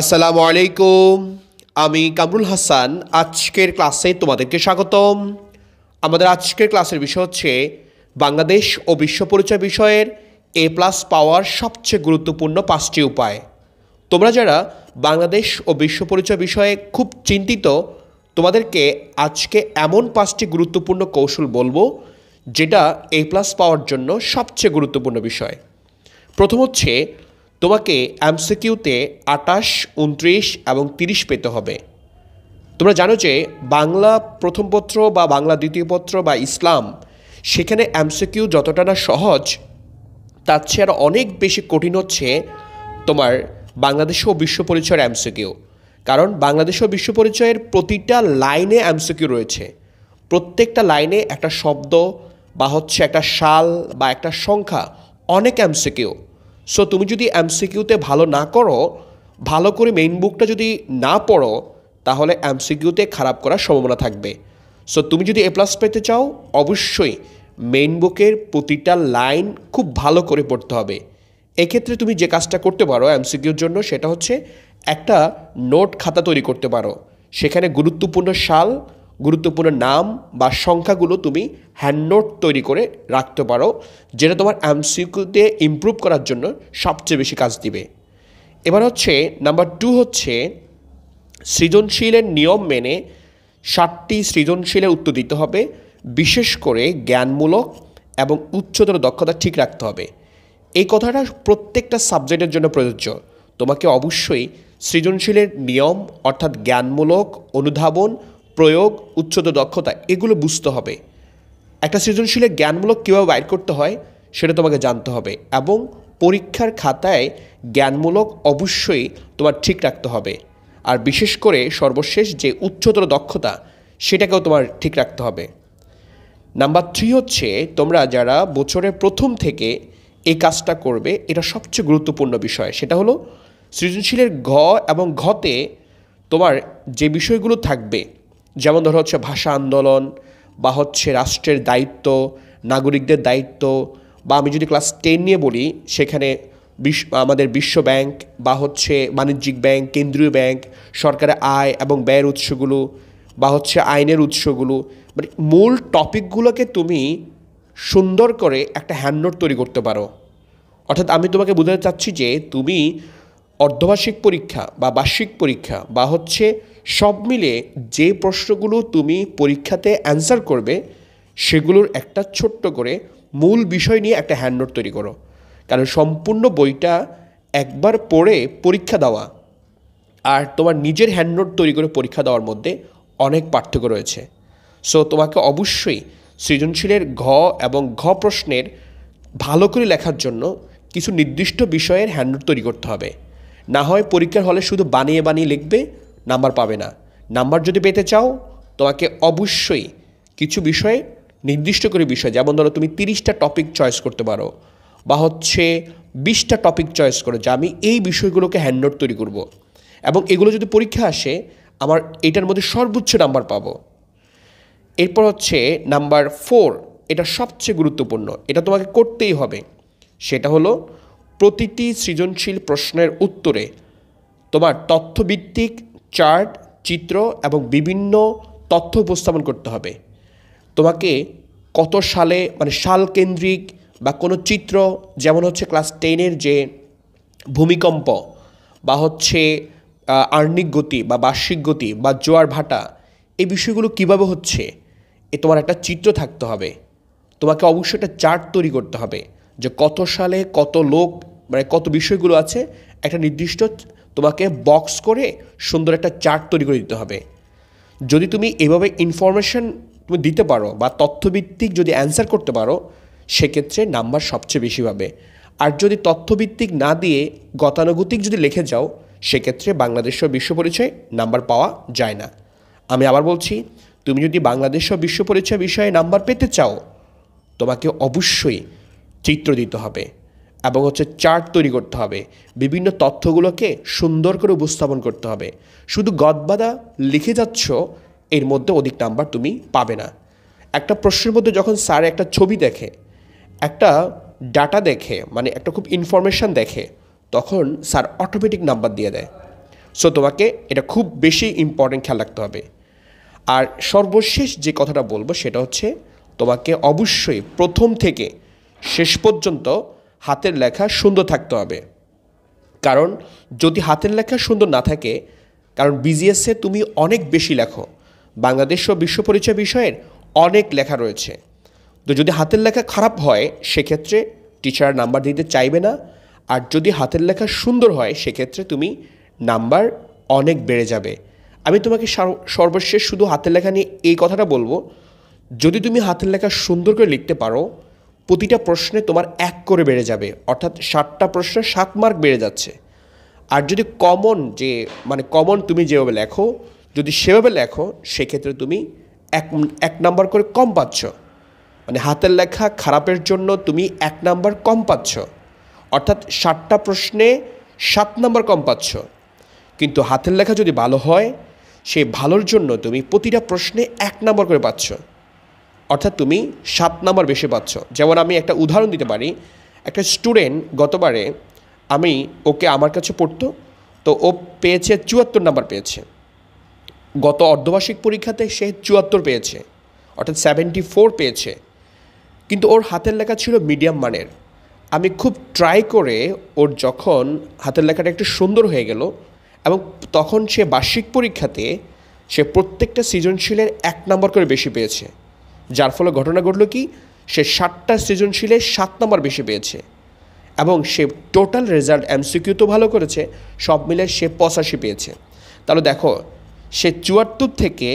আসসালামু আলাইকুম আমি কামরুল হাসান আজকের ক্লাসে তোমাদেরকে স্বাগতম আমাদের আজকের ক্লাসের বিষয় হচ্ছে বাংলাদেশ ও বিশ্ব পরিচয় বিষয়ের এ প্লাস পাওয়ার সবচেয়ে গুরুত্বপূর্ণ পাঁচটি উপায় তোমরা যারা বাংলাদেশ ও বিশ্ব পরিচয় বিষয়ে খুব চিন্তিত তোমাদেরকে আজকে এমন পাঁচটি গুরুত্বপূর্ণ কৌশল বলবো যেটা এ প্লাস পাওয়ার জন্য সবচেয়ে গুরুত্বপূর্ণ বিষয় প্রথম হচ্ছে তোমাকে এমসিকিউতে আটাশ উনত্রিশ এবং তিরিশ পেতে হবে তোমরা জানো যে বাংলা প্রথম পত্র বা বাংলা দ্বিতীয় পত্র বা ইসলাম সেখানে এমসিকিউ যতটা না সহজ তার চেয়ে আর অনেক বেশি কঠিন হচ্ছে তোমার বাংলাদেশ ও বিশ্ব পরিচয়ের এমসিকিউ কারণ বাংলাদেশ ও বিশ্ব পরিচয়ের প্রতিটা লাইনে এমসিকিউ রয়েছে প্রত্যেকটা লাইনে একটা শব্দ বা হচ্ছে একটা শাল বা একটা সংখ্যা অনেক এমসিকিউ সো তুমি যদি এমসিকিউতে ভালো না করো ভালো করে মেইন বুকটা যদি না পড়ো তাহলে এমসিকিউতে খারাপ করার সম্ভাবনা থাকবে সো তুমি যদি এ প্লাস পেতে চাও অবশ্যই মেইন বুকের প্রতিটা লাইন খুব ভালো করে পড়তে হবে এক্ষেত্রে তুমি যে কাজটা করতে পারো এমসিকিউর জন্য সেটা হচ্ছে একটা নোট খাতা তৈরি করতে পারো সেখানে গুরুত্বপূর্ণ সাল গুরুত্বপূর্ণ নাম বা সংখ্যাগুলো তুমি হ্যান্ডনোট তৈরি করে রাখতে পারো যেটা তোমার এমসিকিউতে ইম্প্রুভ করার জন্য সবচেয়ে বেশি কাজ দিবে এবার হচ্ছে নাম্বার টু হচ্ছে সৃজনশীলের নিয়ম মেনে ষাটটি সৃজনশীলের উত্তর দিতে হবে বিশেষ করে জ্ঞানমূলক এবং উচ্চতর দক্ষতা ঠিক রাখতে হবে এই কথাটা প্রত্যেকটা সাবজেক্টের জন্য প্রযোজ্য তোমাকে অবশ্যই সৃজনশীলের নিয়ম অর্থাৎ জ্ঞানমূলক অনুধাবন প্রয়োগ উচ্চত দক্ষতা এগুলো বুঝতে হবে একটা সৃজনশীলের জ্ঞানমূলক কীভাবে বাইর করতে হয় সেটা তোমাকে জানতে হবে এবং পরীক্ষার খাতায় জ্ঞানমূলক অবশ্যই তোমার ঠিক রাখতে হবে আর বিশেষ করে সর্বশেষ যে উচ্চতর দক্ষতা সেটাকেও তোমার ঠিক রাখতে হবে নাম্বার থ্রি হচ্ছে তোমরা যারা বছরের প্রথম থেকে এই কাজটা করবে এটা সবচেয়ে গুরুত্বপূর্ণ বিষয় সেটা হলো সৃজনশীলের ঘ এবং ঘতে তোমার যে বিষয়গুলো থাকবে যেমন ধরো হচ্ছে ভাষা আন্দোলন বা হচ্ছে রাষ্ট্রের দায়িত্ব নাগরিকদের দায়িত্ব বা আমি যদি ক্লাস টেন নিয়ে বলি সেখানে বিশ্ব আমাদের বিশ্ব ব্যাংক বা হচ্ছে বাণিজ্যিক ব্যাংক কেন্দ্রীয় ব্যাংক সরকারের আয় এবং ব্যয়ের উৎসগুলো বা হচ্ছে আইনের উৎসগুলো মানে মূল টপিকগুলোকে তুমি সুন্দর করে একটা হ্যান্ডনোট তৈরি করতে পারো অর্থাৎ আমি তোমাকে বোঝাতে চাচ্ছি যে তুমি অর্ধবার্ষিক পরীক্ষা বা বার্ষিক পরীক্ষা বা হচ্ছে সব মিলে যে প্রশ্নগুলো তুমি পরীক্ষাতে অ্যান্সার করবে সেগুলোর একটা ছোট্ট করে মূল বিষয় নিয়ে একটা হ্যান্ডনোট তৈরি করো কারণ সম্পূর্ণ বইটা একবার পড়ে পরীক্ষা দেওয়া আর তোমার নিজের হ্যান্ডনোট তৈরি করে পরীক্ষা দেওয়ার মধ্যে অনেক পার্থক্য রয়েছে সো তোমাকে অবশ্যই সৃজনশীলের ঘ এবং ঘ প্রশ্নের ভালো করে লেখার জন্য কিছু নির্দিষ্ট বিষয়ের হ্যান্ডনোট তৈরি করতে হবে না হয় পরীক্ষার হলে শুধু বানিয়ে বানিয়ে লিখবে নাম্বার পাবে না নাম্বার যদি পেতে চাও তোমাকে অবশ্যই কিছু বিষয়ে নির্দিষ্ট করে বিষয় যেমন ধরো তুমি তিরিশটা টপিক চয়েস করতে পারো বা হচ্ছে বিশটা টপিক চয়েস করো যে আমি এই বিষয়গুলোকে হ্যান্ডনোট তৈরি করব। এবং এগুলো যদি পরীক্ষা আসে আমার এটার মধ্যে সর্বোচ্চ নাম্বার পাবো এরপর হচ্ছে নাম্বার ফোর এটা সবচেয়ে গুরুত্বপূর্ণ এটা তোমাকে করতেই হবে সেটা হলো প্রতিটি সৃজনশীল প্রশ্নের উত্তরে তোমার তথ্যভিত্তিক চার্ট চিত্র এবং বিভিন্ন তথ্য উপস্থাপন করতে হবে তোমাকে কত সালে মানে সাল কেন্দ্রিক বা কোনো চিত্র যেমন হচ্ছে ক্লাস টেনের যে ভূমিকম্প বা হচ্ছে আর্নিক গতি বা বার্ষিক গতি বা জোয়ার ভাটা এই বিষয়গুলো কিভাবে হচ্ছে এ তোমার একটা চিত্র থাকতে হবে তোমাকে অবশ্যই একটা চার্ট তৈরি করতে হবে যে কত সালে কত লোক মানে কত বিষয়গুলো আছে একটা নির্দিষ্ট তোমাকে বক্স করে সুন্দর একটা চার্ট তৈরি করে দিতে হবে যদি তুমি এভাবে ইনফরমেশন তুমি দিতে পারো বা তথ্যভিত্তিক যদি অ্যান্সার করতে পারো সেক্ষেত্রে নাম্বার সবচেয়ে বেশি পাবে আর যদি তথ্যভিত্তিক না দিয়ে গতানুগতিক যদি লিখে যাও সেক্ষেত্রে বাংলাদেশ ও বিশ্ব পরিচয় নাম্বার পাওয়া যায় না আমি আবার বলছি তুমি যদি বাংলাদেশ ও বিশ্ব পরিচয় বিষয়ে নাম্বার পেতে চাও তোমাকে অবশ্যই চিত্র দিতে হবে এবং হচ্ছে চার্ট তৈরি করতে হবে বিভিন্ন তথ্যগুলোকে সুন্দর করে উপস্থাপন করতে হবে শুধু গদবাদা লিখে যাচ্ছ এর মধ্যে অধিক নাম্বার তুমি পাবে না একটা প্রশ্নের মধ্যে যখন স্যার একটা ছবি দেখে একটা ডাটা দেখে মানে একটা খুব ইনফরমেশান দেখে তখন স্যার অটোমেটিক নাম্বার দিয়ে দেয় সো তোমাকে এটা খুব বেশি ইম্পর্টেন্ট খেয়াল রাখতে হবে আর সর্বশেষ যে কথাটা বলবো সেটা হচ্ছে তোমাকে অবশ্যই প্রথম থেকে শেষ পর্যন্ত হাতের লেখা সুন্দর থাকতে হবে কারণ যদি হাতের লেখা সুন্দর না থাকে কারণ বিজিএসে তুমি অনেক বেশি লেখো বাংলাদেশ ও বিশ্ব পরিচয় বিষয়ের অনেক লেখা রয়েছে তো যদি হাতের লেখা খারাপ হয় সেক্ষেত্রে টিচার নাম্বার দিতে চাইবে না আর যদি হাতের লেখা সুন্দর হয় সেক্ষেত্রে তুমি নাম্বার অনেক বেড়ে যাবে আমি তোমাকে সর্বশেষ শুধু হাতের লেখা নিয়ে এই কথাটা বলবো যদি তুমি হাতের লেখা সুন্দর করে লিখতে পারো প্রতিটা প্রশ্নে তোমার এক করে বেড়ে যাবে অর্থাৎ ষাটটা প্রশ্নে সাত মার্ক বেড়ে যাচ্ছে আর যদি কমন যে মানে কমন তুমি যেভাবে লেখো যদি সেভাবে লেখো সেক্ষেত্রে তুমি এক এক নাম্বার করে কম পাচ্ছ মানে হাতের লেখা খারাপের জন্য তুমি এক নাম্বার কম পাচ্ছ অর্থাৎ ষাটটা প্রশ্নে সাত নাম্বার কম পাচ্ছ কিন্তু হাতের লেখা যদি ভালো হয় সে ভালোর জন্য তুমি প্রতিটা প্রশ্নে এক নম্বর করে পাচ্ছ অর্থাৎ তুমি সাত নাম্বার বেশি পাচ্ছ যেমন আমি একটা উদাহরণ দিতে পারি একটা স্টুডেন্ট গতবারে আমি ওকে আমার কাছে পড়তো তো ও পেয়েছে চুয়াত্তর নাম্বার পেয়েছে গত অর্ধবার্ষিক পরীক্ষাতে সে চুয়াত্তর পেয়েছে অর্থাৎ সেভেন্টি ফোর পেয়েছে কিন্তু ওর হাতের লেখা ছিল মিডিয়াম মানের আমি খুব ট্রাই করে ওর যখন হাতের লেখাটা একটু সুন্দর হয়ে গেল এবং তখন সে বার্ষিক পরীক্ষাতে সে প্রত্যেকটা সৃজনশীলের এক নম্বর করে বেশি পেয়েছে যার ফলে ঘটনা ঘটলো কি সে সাতটা সৃজনশীলে সাত নম্বর বেশি পেয়েছে এবং সে টোটাল রেজাল্ট এমসিকিউ তো ভালো করেছে সব মিলে সে পঁচাশি পেয়েছে তাহলে দেখো সে চুয়াত্তর থেকে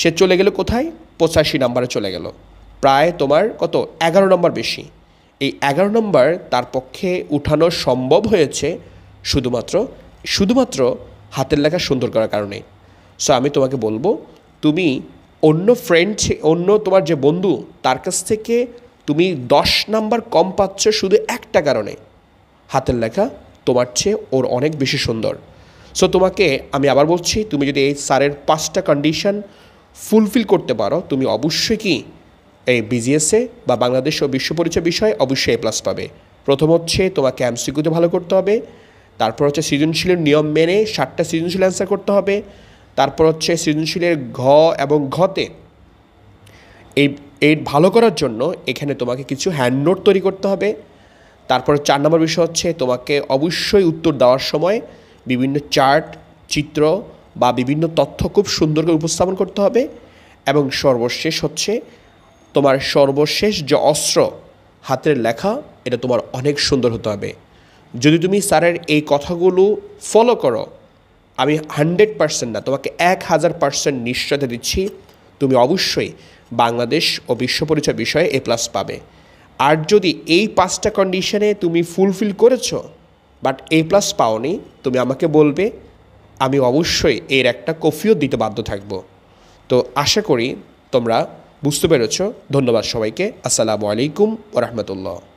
সে চলে গেল কোথায় পঁচাশি নম্বরে চলে গেল প্রায় তোমার কত এগারো নম্বর বেশি এই এগারো নম্বর তার পক্ষে উঠানো সম্ভব হয়েছে শুধুমাত্র শুধুমাত্র হাতের লেখা সুন্দর করার কারণে সো আমি তোমাকে বলবো তুমি অন্য ফ্রেন্ড অন্য তোমার যে বন্ধু তার কাছ থেকে তুমি দশ নাম্বার কম পাচ্ছ শুধু একটা কারণে হাতের লেখা তোমার চেয়ে ওর অনেক বেশি সুন্দর সো তোমাকে আমি আবার বলছি তুমি যদি এই স্যারের পাঁচটা কন্ডিশন ফুলফিল করতে পারো তুমি অবশ্যই কি এই বিজিএসএ বা বাংলাদেশ ও বিশ্ব পরিচয় বিষয়ে অবশ্যই এ প্লাস পাবে প্রথম হচ্ছে তোমাকে এমসিকুতে ভালো করতে হবে তারপর হচ্ছে সৃজনশীলের নিয়ম মেনে ষাটটা সৃজনশীল অ্যান্সার করতে হবে তারপর হচ্ছে সৃজনশীলের ঘ এবং ঘতে এই এই ভালো করার জন্য এখানে তোমাকে কিছু হ্যান্ড নোট তৈরি করতে হবে তারপর চার নম্বর বিষয় হচ্ছে তোমাকে অবশ্যই উত্তর দেওয়ার সময় বিভিন্ন চার্ট চিত্র বা বিভিন্ন তথ্য খুব সুন্দর করে উপস্থাপন করতে হবে এবং সর্বশেষ হচ্ছে তোমার সর্বশেষ যে অস্ত্র হাতের লেখা এটা তোমার অনেক সুন্দর হতে হবে যদি তুমি স্যারের এই কথাগুলো ফলো করো আমি হান্ড্রেড পার্সেন্ট না তোমাকে এক হাজার পার্সেন্ট নিশ্চয়তা দিচ্ছি তুমি অবশ্যই বাংলাদেশ ও বিশ্ব পরিচয় বিষয়ে এ প্লাস পাবে আর যদি এই পাঁচটা কন্ডিশনে তুমি ফুলফিল করেছো বাট এ প্লাস পাওনি তুমি আমাকে বলবে আমি অবশ্যই এর একটা কফিও দিতে বাধ্য থাকব তো আশা করি তোমরা বুঝতে পেরেছ ধন্যবাদ সবাইকে আসসালামু আলাইকুম ও রহমতুল্লাহ